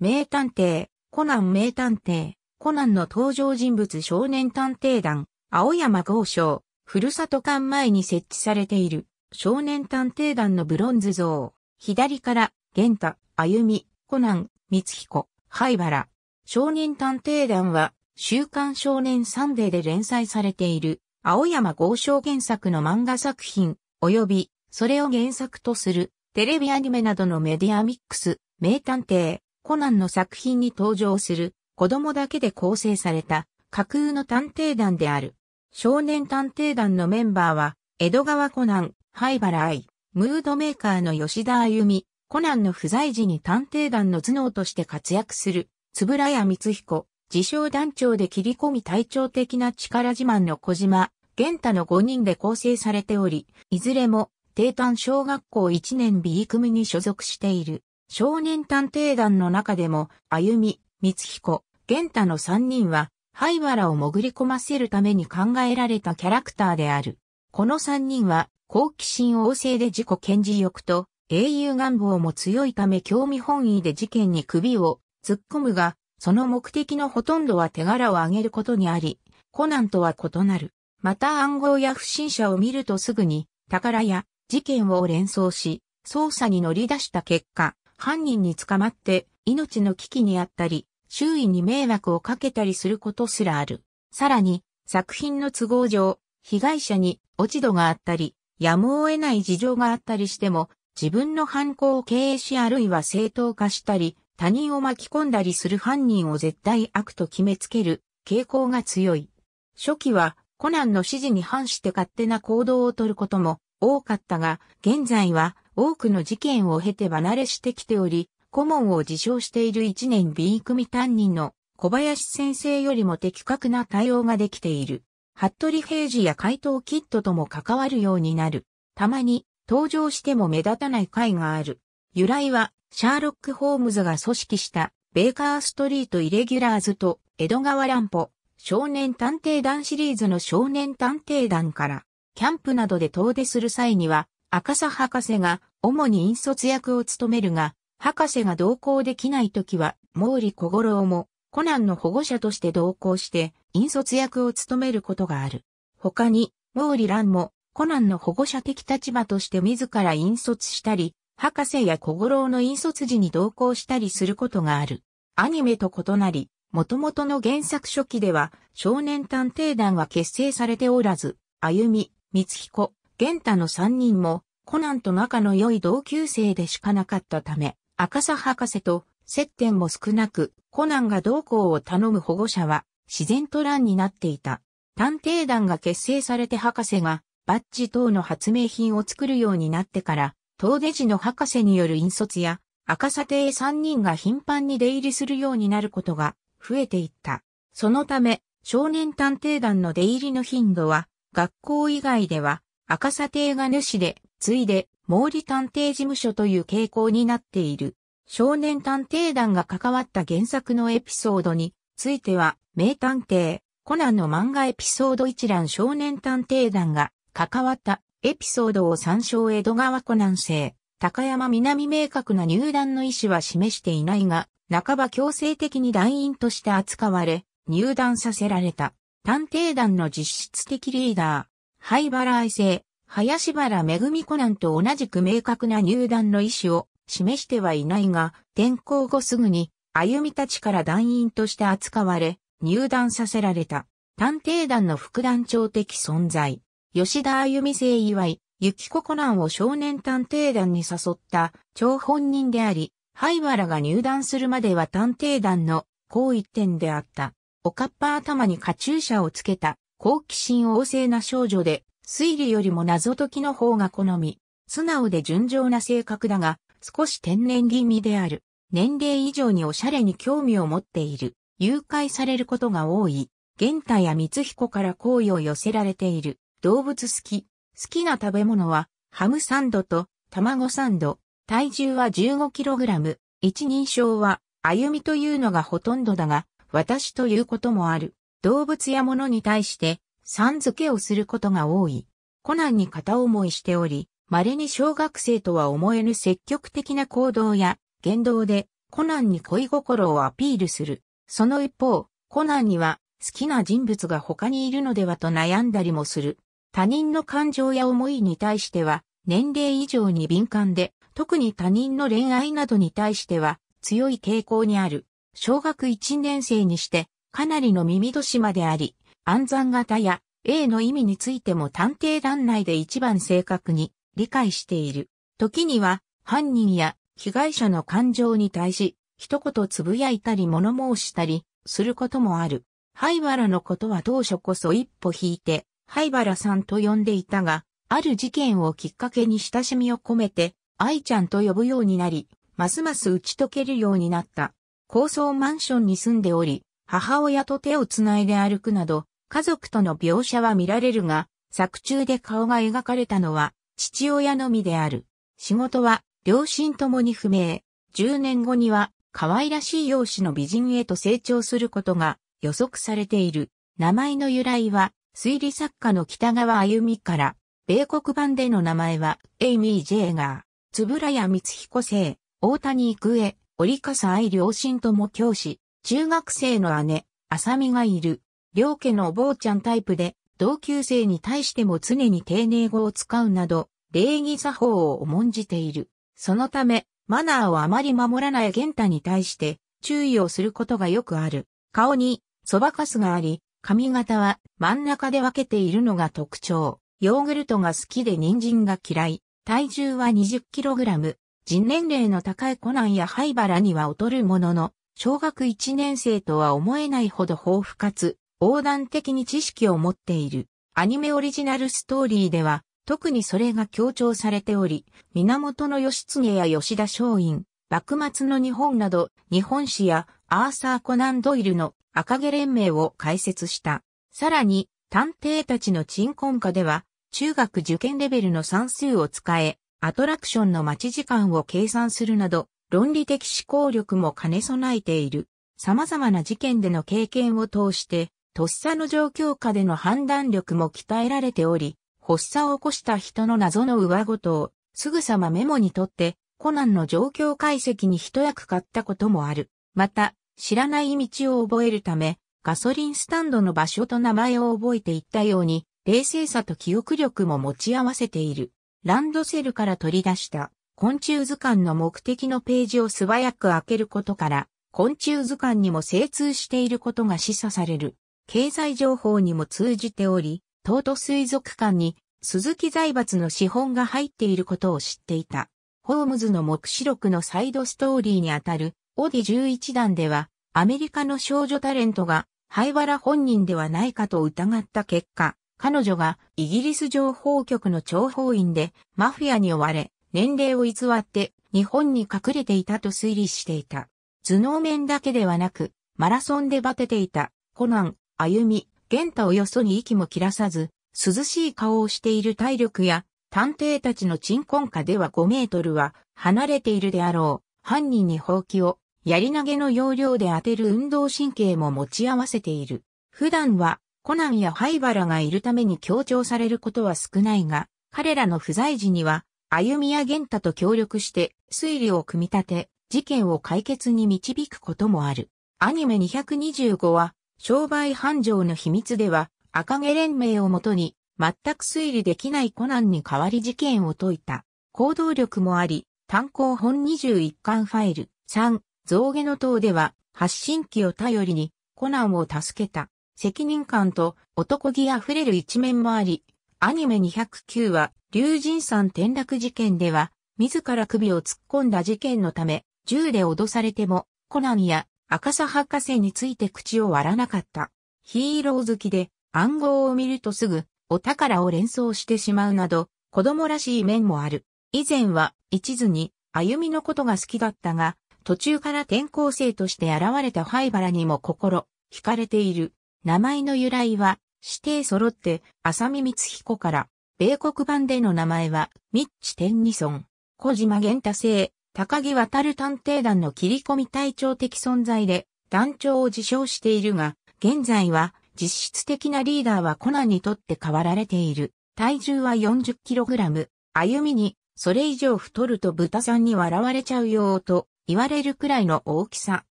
名探偵、コナン名探偵、コナンの登場人物少年探偵団、青山豪将ふるさと館前に設置されている少年探偵団のブロンズ像。左から、玄太、歩み、コナン、光彦、灰原。少年探偵団は、週刊少年サンデーで連載されている、青山豪将。原作の漫画作品、及び、それを原作とする、テレビアニメなどのメディアミックス、名探偵、コナンの作品に登場する子供だけで構成された架空の探偵団である。少年探偵団のメンバーは、江戸川コナン、灰原愛、ムードメーカーの吉田歩美、コナンの不在時に探偵団の頭脳として活躍する、つぶらや光彦、自称団長で切り込み体調的な力自慢の小島、玄太の5人で構成されており、いずれも、低炭小学校1年 B 組に所属している。少年探偵団の中でも、歩み、光彦、玄太の三人は、灰原を潜り込ませるために考えられたキャラクターである。この三人は、好奇心旺盛で自己顕示欲と、英雄願望も強いため興味本位で事件に首を突っ込むが、その目的のほとんどは手柄を上げることにあり、コナンとは異なる。また暗号や不審者を見るとすぐに、宝や事件を連想し、捜査に乗り出した結果、犯人に捕まって命の危機にあったり、周囲に迷惑をかけたりすることすらある。さらに、作品の都合上、被害者に落ち度があったり、やむを得ない事情があったりしても、自分の犯行を経営しあるいは正当化したり、他人を巻き込んだりする犯人を絶対悪と決めつける傾向が強い。初期はコナンの指示に反して勝手な行動をとることも多かったが、現在は多くの事件を経て離れしてきており、顧問を自称している1年 B 組担任の小林先生よりも的確な対応ができている。服部平次や怪盗キッドとも関わるようになる。たまに登場しても目立たない回がある。由来は、シャーロック・ホームズが組織した、ベーカー・ストリート・イレギュラーズと、江戸川乱歩、少年探偵団シリーズの少年探偵団から、キャンプなどで遠出する際には、赤佐博士が主に引率役を務めるが、博士が同行できない時は、毛利小五郎も、コナンの保護者として同行して、引率役を務めることがある。他に、毛利蘭も、コナンの保護者的立場として自ら引率したり、博士や小五郎の引率時に同行したりすることがある。アニメと異なり、元々の原作初期では、少年探偵団は結成されておらず、歩み、光彦、玄太の三人も、コナンと仲の良い同級生でしかなかったため、赤佐博士と接点も少なく、コナンが同行を頼む保護者は、自然と乱になっていた。探偵団が結成されて博士が、バッジ等の発明品を作るようになってから、東出寺の博士による引率や、赤佐邸三人が頻繁に出入りするようになることが増えていった。そのため、少年探偵団の出入りの頻度は、学校以外では赤砂邸が主で、ついで、毛利探偵事務所という傾向になっている。少年探偵団が関わった原作のエピソードについては、名探偵、コナンの漫画エピソード一覧少年探偵団が関わったエピソードを参照江戸川コナン生、高山南明確な入団の意思は示していないが、半ば強制的に団員として扱われ、入団させられた。探偵団の実質的リーダー、灰原愛生、林原めぐみコナンと同じく明確な入団の意思を示してはいないが、転校後すぐに、歩みたちから団員として扱われ、入団させられた。探偵団の副団長的存在。吉田歩み生祝い、ゆきこコナンを少年探偵団に誘った張本人であり、灰原が入団するまでは探偵団の好一点であった。おかっぱ頭にカチューシャをつけた好奇心旺盛な少女で推理よりも謎解きの方が好み、素直で純情な性格だが、少し天然気味である。年齢以上におしゃれに興味を持っている。誘拐されることが多い。玄太や光彦から好意を寄せられている。動物好き。好きな食べ物は、ハムサンドと卵サンド。体重は 15kg。一人称は、歩みというのがほとんどだが、私ということもある。動物や物に対して、さん付けをすることが多い。コナンに片思いしており、稀に小学生とは思えぬ積極的な行動や言動でコナンに恋心をアピールする。その一方、コナンには好きな人物が他にいるのではと悩んだりもする。他人の感情や思いに対しては年齢以上に敏感で、特に他人の恋愛などに対しては強い傾向にある。小学1年生にしてかなりの耳年まであり、暗算型や A の意味についても探偵団内で一番正確に理解している。時には犯人や被害者の感情に対し一言つぶやいたり物申したりすることもある。灰原のことは当初こそ一歩引いて灰原さんと呼んでいたが、ある事件をきっかけに親しみを込めて愛ちゃんと呼ぶようになり、ますます打ち解けるようになった。高層マンションに住んでおり、母親と手をつないで歩くなど、家族との描写は見られるが、作中で顔が描かれたのは父親のみである。仕事は両親ともに不明。10年後には可愛らしい容姿の美人へと成長することが予測されている。名前の由来は推理作家の北川歩美から、米国版での名前はエイミー・ジェーガー、つぶらや光彦生、大谷育江、折笠愛両親とも教師、中学生の姉、浅見がいる。両家のお坊ちゃんタイプで、同級生に対しても常に丁寧語を使うなど、礼儀作法を重んじている。そのため、マナーをあまり守らない玄太に対して、注意をすることがよくある。顔に、そばかすがあり、髪型は真ん中で分けているのが特徴。ヨーグルトが好きで人参が嫌い。体重は 20kg。人年齢の高いコナンや灰原には劣るものの、小学1年生とは思えないほど豊富かつ、横断的に知識を持っている。アニメオリジナルストーリーでは、特にそれが強調されており、源義経や吉田松陰、幕末の日本など、日本史やアーサー・コナン・ドイルの赤毛連盟を解説した。さらに、探偵たちの鎮魂家では、中学受験レベルの算数を使え、アトラクションの待ち時間を計算するなど、論理的思考力も兼ね備えている。様々な事件での経験を通して、とっさの状況下での判断力も鍛えられており、発作を起こした人の謎の上ごとを、すぐさまメモにとって、コナンの状況解析に一役買ったこともある。また、知らない道を覚えるため、ガソリンスタンドの場所と名前を覚えていったように、冷静さと記憶力も持ち合わせている。ランドセルから取り出した昆虫図鑑の目的のページを素早く開けることから、昆虫図鑑にも精通していることが示唆される。経済情報にも通じており、東都水族館に鈴木財閥の資本が入っていることを知っていた。ホームズの目視録のサイドストーリーにあたるオディ11弾では、アメリカの少女タレントが、灰原本人ではないかと疑った結果、彼女がイギリス情報局の諜報員で、マフィアに追われ、年齢を偽って日本に隠れていたと推理していた。頭脳面だけではなく、マラソンでバテていたコナン、歩み、玄太およそに息も切らさず、涼しい顔をしている体力や、探偵たちの鎮魂下では5メートルは離れているであろう。犯人に放棄を、やり投げの要領で当てる運動神経も持ち合わせている。普段は、コナンやハイバラがいるために強調されることは少ないが、彼らの不在時には、歩みや玄太と協力して推理を組み立て、事件を解決に導くこともある。アニメ225は、商売繁盛の秘密では、赤毛連盟をもとに、全く推理できないコナンに代わり事件を解いた。行動力もあり、単行本21巻ファイル3、象牙の塔では、発信機を頼りに、コナンを助けた。責任感と男気あふれる一面もあり、アニメ209は、竜神山転落事件では、自ら首を突っ込んだ事件のため、銃で脅されても、コナンや赤佐博士について口を割らなかった。ヒーロー好きで暗号を見るとすぐお宝を連想してしまうなど子供らしい面もある。以前は一途に歩みのことが好きだったが途中から転校生として現れた灰原にも心惹かれている。名前の由来は指定揃って浅見光彦から米国版での名前はミッチ・テンニソン、小島玄太星。高木渡る探偵団の切り込み隊長的存在で団長を自称しているが、現在は実質的なリーダーはコナンにとって変わられている。体重は 40kg、歩みに、それ以上太ると豚さんに笑われちゃうよと言われるくらいの大きさ。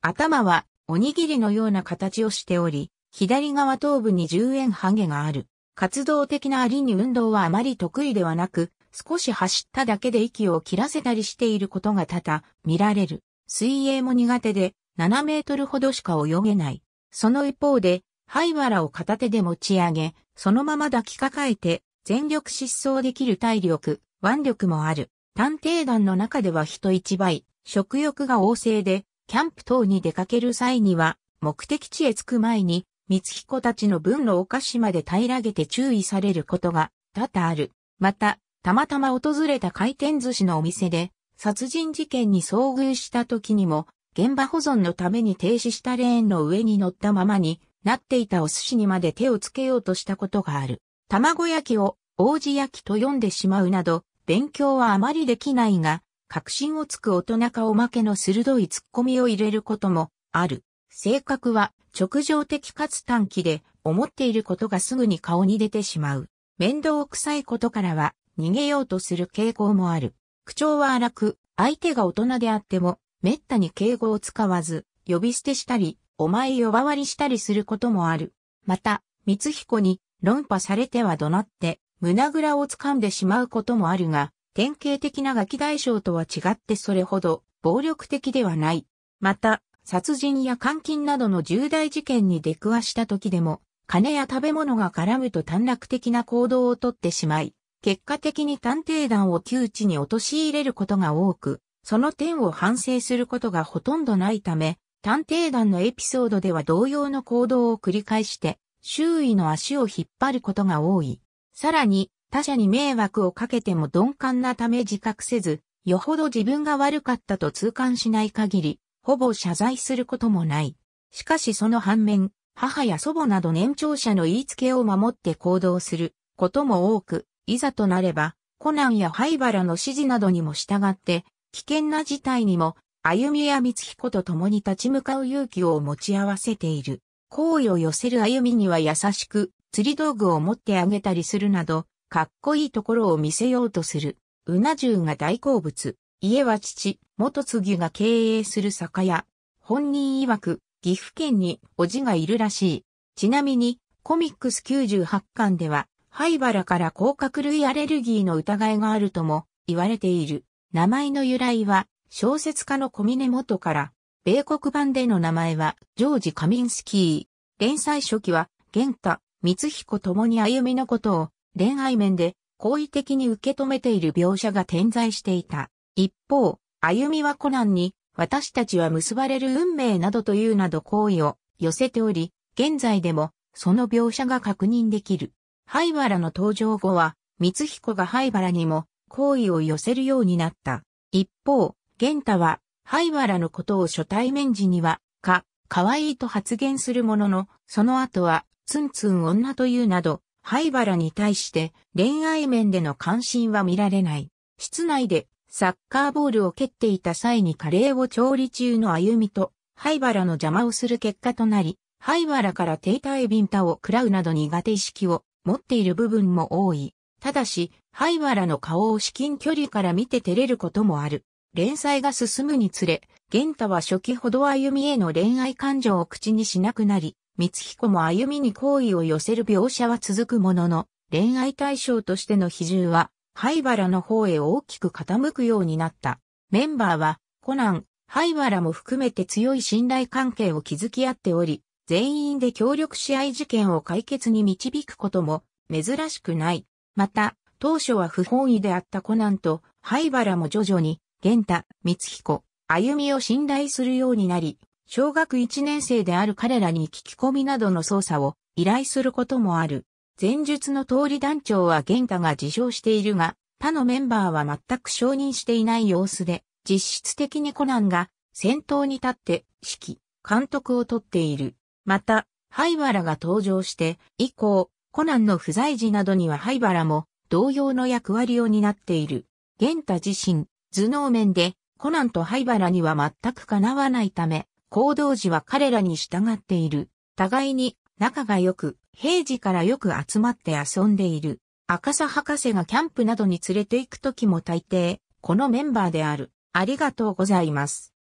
頭はおにぎりのような形をしており、左側頭部に10円ハゲがある。活動的なありに運動はあまり得意ではなく、少し走っただけで息を切らせたりしていることが多々見られる。水泳も苦手で7メートルほどしか泳げない。その一方で、灰原を片手で持ち上げ、そのまま抱きかかえて、全力疾走できる体力、腕力もある。探偵団の中では人一倍、食欲が旺盛で、キャンプ等に出かける際には、目的地へ着く前に、三彦たちの分のお菓子まで平らげて注意されることが多々ある。また、たまたま訪れた回転寿司のお店で、殺人事件に遭遇した時にも、現場保存のために停止したレーンの上に乗ったままになっていたお寿司にまで手をつけようとしたことがある。卵焼きを王子焼きと読んでしまうなど、勉強はあまりできないが、確信をつく大人かおまけの鋭い突っ込みを入れることもある。性格は直情的かつ短期で思っていることがすぐに顔に出てしまう。面倒くさいことからは逃げようとする傾向もある。口調は荒く、相手が大人であっても、滅多に敬語を使わず、呼び捨てしたり、お前呼ばわりしたりすることもある。また、光彦に論破されては怒鳴って、胸ぐらを掴んでしまうこともあるが、典型的なガキ大将とは違ってそれほど暴力的ではない。また、殺人や監禁などの重大事件に出くわした時でも、金や食べ物が絡むと短絡的な行動をとってしまい、結果的に探偵団を窮地に陥れることが多く、その点を反省することがほとんどないため、探偵団のエピソードでは同様の行動を繰り返して、周囲の足を引っ張ることが多い。さらに、他者に迷惑をかけても鈍感なため自覚せず、よほど自分が悪かったと痛感しない限り、ほぼ謝罪することもない。しかしその反面、母や祖母など年長者の言いつけを守って行動することも多く、いざとなれば、コナンや灰原の指示などにも従って、危険な事態にも、歩みや光彦と共に立ち向かう勇気を持ち合わせている。好意を寄せる歩みには優しく、釣り道具を持ってあげたりするなど、かっこいいところを見せようとする。うな重が大好物。家は父、元次が経営する酒屋。本人曰く、岐阜県におじがいるらしい。ちなみに、コミックス98巻では、灰原から甲殻類アレルギーの疑いがあるとも言われている。名前の由来は小説家の小峰元から、米国版での名前はジョージ・カミンスキー。連載初期は、玄太、光彦ともに歩みのことを恋愛面で好意的に受け止めている描写が点在していた。一方、歩みはコナンに、私たちは結ばれる運命などというなど行為を寄せており、現在でもその描写が確認できる。灰原の登場後は、光彦が灰原にも好意を寄せるようになった。一方、玄太は灰原のことを初対面時には、か、可愛いと発言するものの、その後は、ツンツン女というなど、灰原に対して恋愛面での関心は見られない。室内でサッカーボールを蹴っていた際にカレーを調理中の歩みと、灰原の邪魔をする結果となり、灰原から停滞ビンタを食らうなど苦手意識を持っている部分も多い。ただし、灰原の顔を至近距離から見て照れることもある。連載が進むにつれ、玄太は初期ほど歩みへの恋愛感情を口にしなくなり、光彦も歩みに好意を寄せる描写は続くものの、恋愛対象としての比重は、灰原の方へ大きく傾くようになった。メンバーは、コナン、灰原も含めて強い信頼関係を築き合っており、全員で協力し合い事件を解決に導くことも珍しくない。また、当初は不本意であったコナンと灰原も徐々に、玄太、光彦、歩みを信頼するようになり、小学1年生である彼らに聞き込みなどの捜査を依頼することもある。前述の通り団長は玄太が自称しているが、他のメンバーは全く承認していない様子で、実質的にコナンが先頭に立って指揮、監督をとっている。また、灰原が登場して、以降、コナンの不在時などには灰原も同様の役割を担っている。玄太自身、頭脳面で、コナンと灰原には全くかなわないため、行動時は彼らに従っている。互いに仲が良く、平時からよく集まって遊んでいる。赤さ博士がキャンプなどに連れて行くときも大抵、このメンバーである。ありがとうございます。